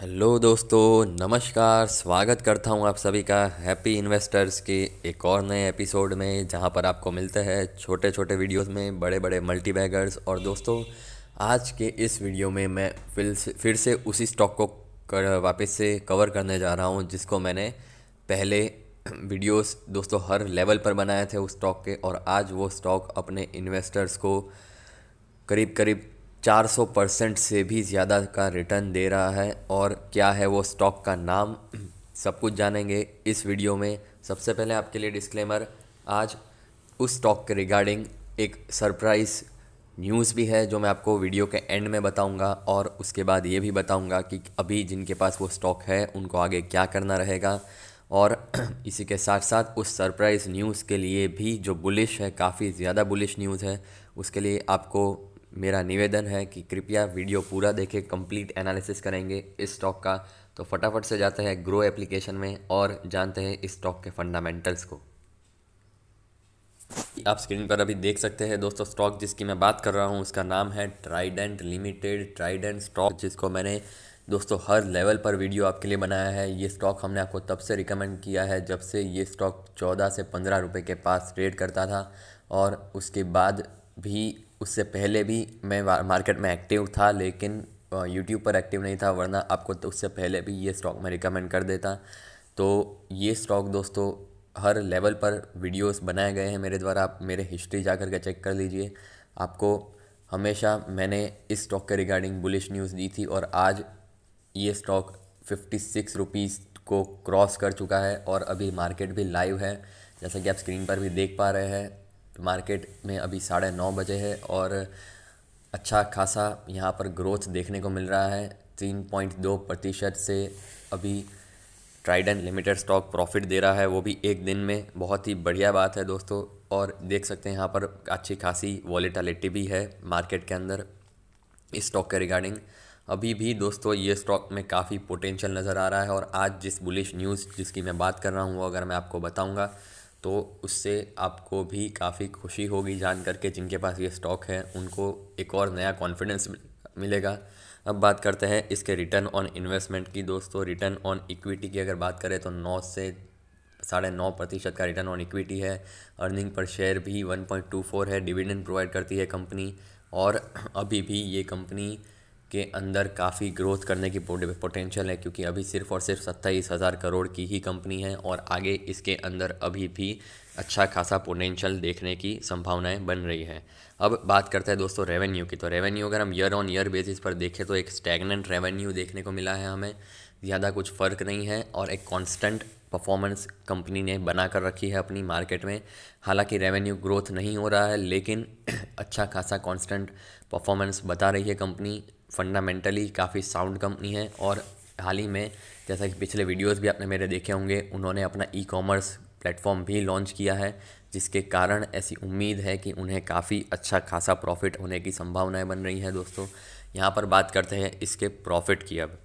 hello दोस्तों नमस्कार स्वागत करता हूं आप सभी का हैप्पी इन्वेस्टर्स के एक और नए एपिसोड में जहां पर आपको मिलते हैं छोटे छोटे वीडियोस में बड़े बड़े मल्टी बैगर्स और दोस्तों आज के इस वीडियो में मैं फिर से फिर से उसी स्टॉक को कर वापस से कवर करने जा रहा हूं जिसको मैंने पहले वीडियोस दोस्तों हर लेवल पर बनाए थे उस स्टॉक के और आज वो स्टॉक अपने इन्वेस्टर्स को करीब करीब 400 परसेंट से भी ज़्यादा का रिटर्न दे रहा है और क्या है वो स्टॉक का नाम सब कुछ जानेंगे इस वीडियो में सबसे पहले आपके लिए डिस्क्लेमर आज उस स्टॉक के रिगार्डिंग एक सरप्राइज़ न्यूज़ भी है जो मैं आपको वीडियो के एंड में बताऊंगा और उसके बाद ये भी बताऊंगा कि अभी जिनके पास वो स्टॉक है उनको आगे क्या करना रहेगा और इसी के साथ साथ उस सरप्राइज़ न्यूज़ के लिए भी जो बुलिश है काफ़ी ज़्यादा बुलिश न्यूज़ है उसके लिए आपको मेरा निवेदन है कि कृपया वीडियो पूरा देखें कंप्लीट एनालिसिस करेंगे इस स्टॉक का तो फटाफट से जाते हैं ग्रो एप्लीकेशन में और जानते हैं इस स्टॉक के फंडामेंटल्स को आप स्क्रीन पर अभी देख सकते हैं दोस्तों स्टॉक जिसकी मैं बात कर रहा हूँ उसका नाम है ट्राइडेंट लिमिटेड ट्राइडेंट स्टॉक जिसको मैंने दोस्तों हर लेवल पर वीडियो आपके लिए बनाया है ये स्टॉक हमने आपको तब से रिकमेंड किया है जब से ये स्टॉक चौदह से पंद्रह रुपये के पास ट्रेड करता था और उसके बाद भी उससे पहले भी मैं मार्केट में एक्टिव था लेकिन यूट्यूब पर एक्टिव नहीं था वरना आपको तो उससे पहले भी ये स्टॉक मैं रिकमेंड कर देता तो ये स्टॉक दोस्तों हर लेवल पर वीडियोस बनाए गए हैं मेरे द्वारा आप मेरे हिस्ट्री जा कर के चेक कर लीजिए आपको हमेशा मैंने इस स्टॉक के रिगार्डिंग बुलिश न्यूज़ दी थी और आज ये स्टॉक फिफ्टी सिक्स रुपीज़ को क्रॉस कर चुका है और अभी मार्केट भी लाइव है जैसा कि आप स्क्रीन पर भी देख पा रहे हैं मार्केट में अभी साढ़े नौ बजे है और अच्छा खासा यहाँ पर ग्रोथ देखने को मिल रहा है तीन पॉइंट दो प्रतिशत से अभी ट्राइडन लिमिटेड स्टॉक प्रॉफिट दे रहा है वो भी एक दिन में बहुत ही बढ़िया बात है दोस्तों और देख सकते हैं यहाँ पर अच्छी खासी वॉलीटालिटी भी है मार्केट के अंदर इस स्टॉक के रिगार्डिंग अभी भी दोस्तों ये स्टॉक में काफ़ी पोटेंशियल नज़र आ रहा है और आज जिस बुलिश न्यूज़ जिसकी मैं बात कर रहा हूँ वो अगर मैं आपको बताऊँगा तो उससे आपको भी काफ़ी खुशी होगी जान कर के जिनके पास ये स्टॉक है उनको एक और नया कॉन्फिडेंस मिलेगा अब बात करते हैं इसके रिटर्न ऑन इन्वेस्टमेंट की दोस्तों रिटर्न ऑन इक्विटी की अगर बात करें तो नौ से साढ़े नौ प्रतिशत का रिटर्न ऑन इक्विटी है अर्निंग पर शेयर भी वन पॉइंट टू फोर है डिविडेंड प्रोवाइड करती है कंपनी और अभी भी ये कंपनी के अंदर काफ़ी ग्रोथ करने की पोटेंशियल है क्योंकि अभी सिर्फ और सिर्फ सत्ताईस हज़ार करोड़ की ही कंपनी है और आगे इसके अंदर अभी भी अच्छा खासा पोटेंशियल देखने की संभावनाएं बन रही है अब बात करते हैं दोस्तों रेवेन्यू की तो रेवेन्यू अगर हम ईयर ऑन ईयर बेसिस पर देखें तो एक स्टैगनेंट रेवेन्यू देखने को मिला है हमें ज़्यादा कुछ फ़र्क नहीं है और एक कॉन्स्टेंट परफॉर्मेंस कंपनी ने बना कर रखी है अपनी मार्केट में हालांकि रेवेन्यू ग्रोथ नहीं हो रहा है लेकिन अच्छा खासा कांस्टेंट परफॉर्मेंस बता रही है कंपनी फंडामेंटली काफ़ी साउंड कंपनी है और हाल ही में जैसा कि पिछले वीडियोस भी आपने मेरे देखे होंगे उन्होंने अपना ई कॉमर्स प्लेटफॉर्म भी लॉन्च किया है जिसके कारण ऐसी उम्मीद है कि उन्हें काफ़ी अच्छा खासा प्रॉफिट होने की संभावनाएं बन रही हैं दोस्तों यहाँ पर बात करते हैं इसके प्रॉफिट की अब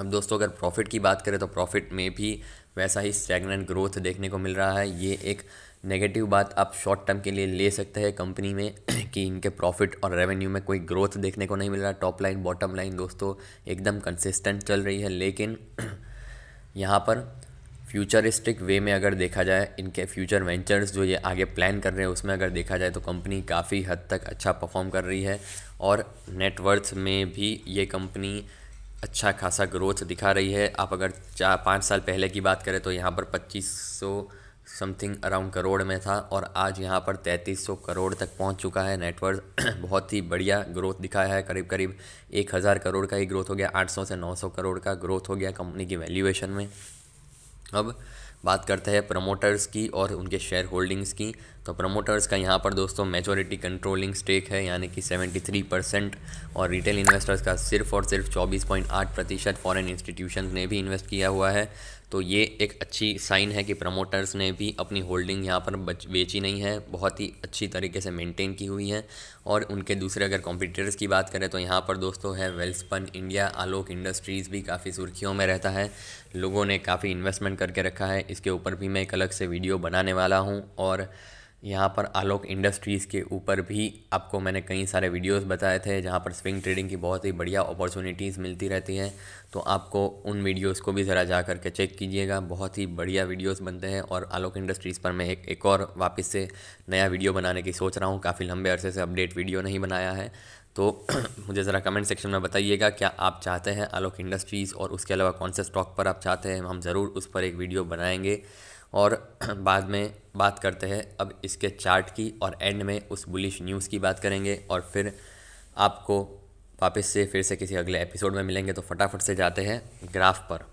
अब दोस्तों अगर प्रॉफिट की बात करें तो प्रॉफिट में भी वैसा ही स्टैगनेंट ग्रोथ देखने को मिल रहा है ये एक नेगेटिव बात आप शॉर्ट टर्म के लिए ले सकते हैं कंपनी में कि इनके प्रॉफिट और रेवेन्यू में कोई ग्रोथ देखने को नहीं मिल रहा टॉप लाइन बॉटम लाइन दोस्तों एकदम कंसिस्टेंट चल रही है लेकिन यहाँ पर फ्यूचरिस्टिक वे में अगर देखा जाए इनके फ्यूचर वेंचर्स जो ये आगे प्लान कर रहे हैं उसमें अगर देखा जाए तो कंपनी काफ़ी हद तक अच्छा परफॉर्म कर रही है और नेटवर्थ में भी ये कंपनी अच्छा खासा ग्रोथ दिखा रही है आप अगर चार पाँच साल पहले की बात करें तो यहाँ पर पच्चीस सौ समथिंग अराउंड करोड़ में था और आज यहाँ पर 3300 करोड़ तक पहुँच चुका है नेटवर्क बहुत ही बढ़िया ग्रोथ दिखाया है करीब करीब 1000 करोड़ का ही ग्रोथ हो गया 800 से 900 करोड़ का ग्रोथ हो गया कंपनी की वैल्यूएशन में अब बात करते हैं प्रमोटर्स की और उनके शेयर होल्डिंग्स की तो प्रमोटर्स का यहाँ पर दोस्तों मेजोरिटी कंट्रोलिंग स्टेक है यानी कि 73 परसेंट और रिटेल इन्वेस्टर्स का सिर्फ और सिर्फ 24.8 प्रतिशत फॉरन इंस्टीट्यूशन ने भी इन्वेस्ट किया हुआ है तो ये एक अच्छी साइन है कि प्रमोटर्स ने भी अपनी होल्डिंग यहाँ पर बच बेची नहीं है बहुत ही अच्छी तरीके से मेंटेन की हुई है और उनके दूसरे अगर कॉम्पिटिटर्स की बात करें तो यहाँ पर दोस्तों है वेल्सपन इंडिया आलोक इंडस्ट्रीज़ भी काफ़ी सुर्खियों में रहता है लोगों ने काफ़ी इन्वेस्टमेंट करके रखा है इसके ऊपर भी मैं एक अलग से वीडियो बनाने वाला हूँ और यहाँ पर आलोक इंडस्ट्रीज़ के ऊपर भी आपको मैंने कई सारे वीडियोस बताए थे जहाँ पर स्विंग ट्रेडिंग की बहुत ही बढ़िया अपॉर्चुनिटीज़ मिलती रहती हैं तो आपको उन वीडियोस को भी ज़रा जा करके चेक कीजिएगा बहुत ही बढ़िया वीडियोस बनते हैं और आलोक इंडस्ट्रीज़ पर मैं एक एक और वापस से नया वीडियो बनाने की सोच रहा हूँ काफ़ी लंबे अरसे से अपडेट वीडियो नहीं बनाया है तो मुझे ज़रा कमेंट सेक्शन में बताइएगा क्या आप चाहते हैं आलोक इंडस्ट्रीज़ और उसके अलावा कौन से स्टॉक पर आप चाहते हैं हम ज़रूर उस पर एक वीडियो बनाएंगे और बाद में बात करते हैं अब इसके चार्ट की और एंड में उस बुलिश न्यूज़ की बात करेंगे और फिर आपको वापस से फिर से किसी अगले एपिसोड में मिलेंगे तो फटाफट से जाते हैं ग्राफ पर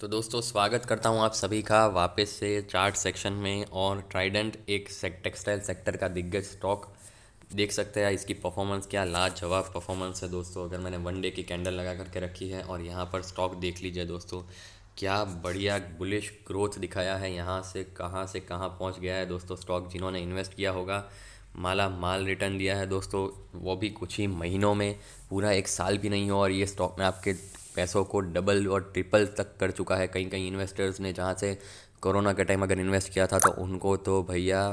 तो दोस्तों स्वागत करता हूं आप सभी का वापस से चार्ट सेक्शन में और ट्राइडेंट एक टेक्सटाइल सेक्टर का दिग्गज स्टॉक देख सकते हैं इसकी परफॉर्मेंस क्या लाजवाब परफॉर्मेंस है दोस्तों अगर मैंने वन डे की कैंडल लगा करके रखी है और यहाँ पर स्टॉक देख लीजिए दोस्तों क्या बढ़िया बुलिश ग्रोथ दिखाया है यहाँ से कहाँ से कहाँ पहुँच गया है दोस्तों स्टॉक जिन्होंने इन्वेस्ट किया होगा माला माल रिटर्न दिया है दोस्तों वो भी कुछ ही महीनों में पूरा एक साल भी नहीं हो और ये स्टॉक में आपके पैसों को डबल और ट्रिपल तक कर चुका है कई कई इन्वेस्टर्स ने जहाँ से कोरोना के टाइम अगर इन्वेस्ट किया था तो उनको तो भैया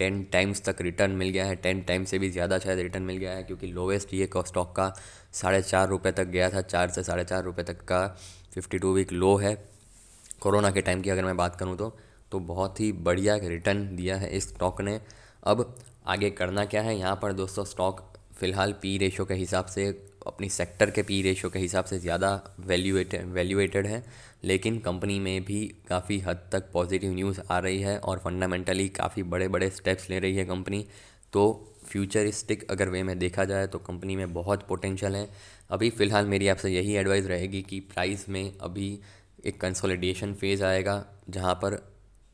टेन टाइम्स तक रिटर्न मिल गया है टेन टाइम्स से भी ज़्यादा शायद रिटर्न मिल गया है क्योंकि लोवेस्ट ये स्टॉक का साढ़े चार रुपये तक गया था चार से साढ़े चार रुपये तक का फिफ्टी टू वीक लो है कोरोना के टाइम की अगर मैं बात करूँ तो तो बहुत ही बढ़िया रिटर्न दिया है इस स्टॉक ने अब आगे करना क्या है यहाँ पर दोस्तों स्टॉक फ़िलहाल पी रेशो के हिसाब से अपनी सेक्टर के पी रेशो के हिसाब से ज़्यादा वैल्यूएट वैल्यूएटेड है लेकिन कंपनी में भी काफ़ी हद तक पॉजिटिव न्यूज़ आ रही है और फंडामेंटली काफ़ी बड़े बड़े स्टेप्स ले रही है कंपनी तो फ्यूचरिस्टिक अगर वे में देखा जाए तो कंपनी में बहुत पोटेंशियल है अभी फ़िलहाल मेरी आपसे यही एडवाइस रहेगी कि प्राइस में अभी एक कंसोलिडेशन फेज़ आएगा जहाँ पर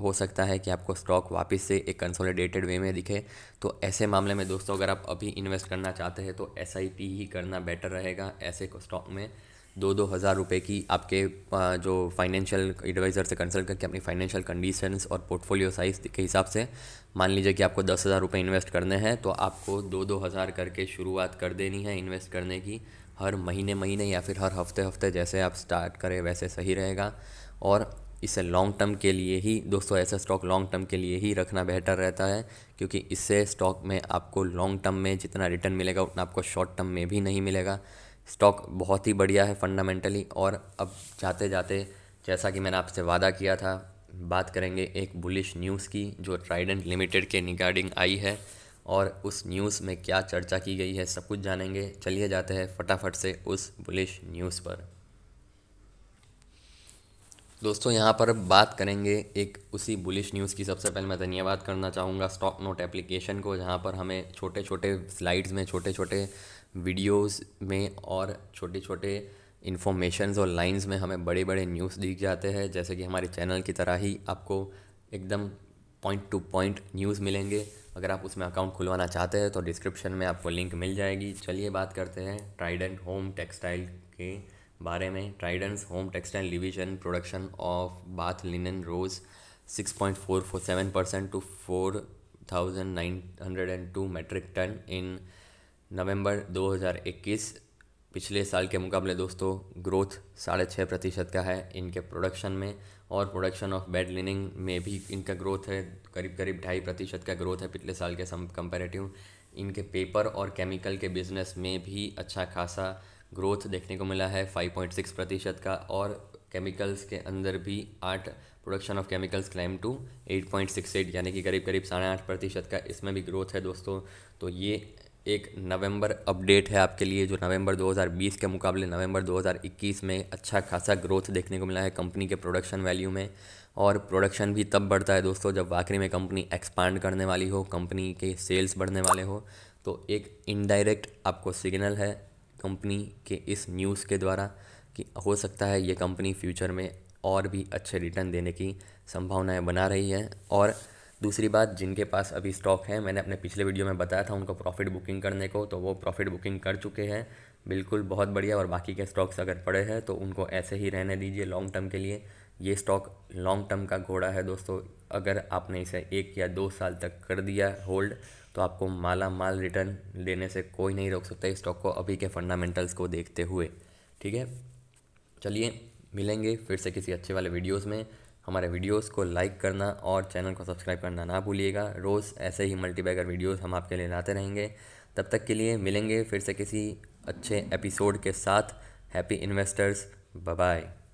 हो सकता है कि आपको स्टॉक वापस से एक कंसोलिडेटेड वे में दिखे तो ऐसे मामले में दोस्तों अगर आप अभी इन्वेस्ट करना चाहते हैं तो एस ही करना बेटर रहेगा ऐसे स्टॉक में दो दो हज़ार रुपये की आपके जो फाइनेंशियल एडवाइज़र से कंसल्ट करके अपनी फाइनेंशियल कंडीशंस और पोर्टफोलियो साइज के हिसाब से मान लीजिए कि आपको दस हज़ार रुपये इन्वेस्ट करने हैं तो आपको दो दो हज़ार करके शुरुआत कर देनी है इन्वेस्ट करने की हर महीने महीने या फिर हर हफ्ते हफ्ते जैसे आप स्टार्ट करें वैसे सही रहेगा और इसे लॉन्ग टर्म के लिए ही दोस्तों ऐसा स्टॉक लॉन्ग टर्म के लिए ही रखना बेहतर रहता है क्योंकि इससे स्टॉक में आपको लॉन्ग टर्म में जितना रिटर्न मिलेगा उतना आपको शॉर्ट टर्म में भी नहीं मिलेगा स्टॉक बहुत ही बढ़िया है फंडामेंटली और अब जाते जाते जैसा कि मैंने आपसे वादा किया था बात करेंगे एक बुलिश न्यूज़ की जो ट्राइडेंट लिमिटेड के रिगार्डिंग आई है और उस न्यूज़ में क्या चर्चा की गई है सब कुछ जानेंगे चलिए जाते हैं फटाफट से उस बुलिश न्यूज़ पर दोस्तों यहाँ पर बात करेंगे एक उसी बुलिश न्यूज़ की सबसे पहले मैं धन्यवाद करना चाहूँगा स्टॉक नोट एप्लीकेशन को जहाँ पर हमें छोटे छोटे स्लाइड्स में छोटे छोटे वीडियोस में और छोटे छोटे इन्फॉर्मेशन और लाइंस में हमें बड़े बड़े न्यूज़ दिख जाते हैं जैसे कि हमारे चैनल की तरह ही आपको एकदम पॉइंट टू पॉइंट न्यूज़ मिलेंगे अगर आप उसमें अकाउंट खुलवाना चाहते हैं तो डिस्क्रिप्शन में आपको लिंक मिल जाएगी चलिए बात करते हैं ट्राइडेंट होम टेक्सटाइल के बारे में Trident's home textile division production of bath linen rose six four seven percent two two metric tonne in November 2021 पिछले साल के मुकाबले दोस्तों ग्रोथ साढ़े छः प्रतिशत का है इनके प्रोडक्शन में और प्रोडक्शन ऑफ बेड लिनिंग में भी इनका ग्रोथ है करीब करीब ढाई प्रतिशत का ग्रोथ है पिछले साल के सम कंपेरेटिव इनके पेपर और केमिकल के बिजनेस में भी अच्छा खासा ग्रोथ देखने को मिला है 5.6 प्रतिशत का और केमिकल्स के अंदर भी आठ production of chemicals climb to 8.68 यानी कि करीब करीब साढ़े आठ प्रतिशत का इसमें भी ग्रोथ है दोस्तों तो ये एक नवंबर अपडेट है आपके लिए जो नवंबर 2020 के मुकाबले नवंबर 2021 में अच्छा खासा ग्रोथ देखने को मिला है कंपनी के प्रोडक्शन वैल्यू में और प्रोडक्शन भी तब बढ़ता है दोस्तों जब वाकई में कंपनी एक्सपांड करने वाली हो कंपनी के सेल्स बढ़ने वाले हो तो एक इनडायरेक्ट आपको सिग्नल है कंपनी के इस न्यूज़ के द्वारा कि हो सकता है ये कंपनी फ्यूचर में और भी अच्छे रिटर्न देने की संभावनाएं बना रही है और दूसरी बात जिनके पास अभी स्टॉक है मैंने अपने पिछले वीडियो में बताया था उनको प्रॉफिट बुकिंग करने को तो वो प्रॉफिट बुकिंग कर चुके हैं बिल्कुल बहुत बढ़िया और बाकी के स्टॉक्स अगर पड़े हैं तो उनको ऐसे ही रहने दीजिए लॉन्ग टर्म के लिए ये स्टॉक लॉन्ग टर्म का घोड़ा है दोस्तों अगर आपने इसे एक या दो साल तक कर दिया होल्ड तो आपको माला माल रिटर्न लेने से कोई नहीं रोक सकता इस स्टॉक को अभी के फंडामेंटल्स को देखते हुए ठीक है चलिए मिलेंगे फिर से किसी अच्छे वाले वीडियोस में हमारे वीडियोस को लाइक करना और चैनल को सब्सक्राइब करना ना भूलिएगा रोज़ ऐसे ही मल्टीबैगर वीडियोस हम आपके लिए लाते रहेंगे तब तक के लिए मिलेंगे फिर से किसी अच्छे एपिसोड के साथ हैप्पी इन्वेस्टर्स बाय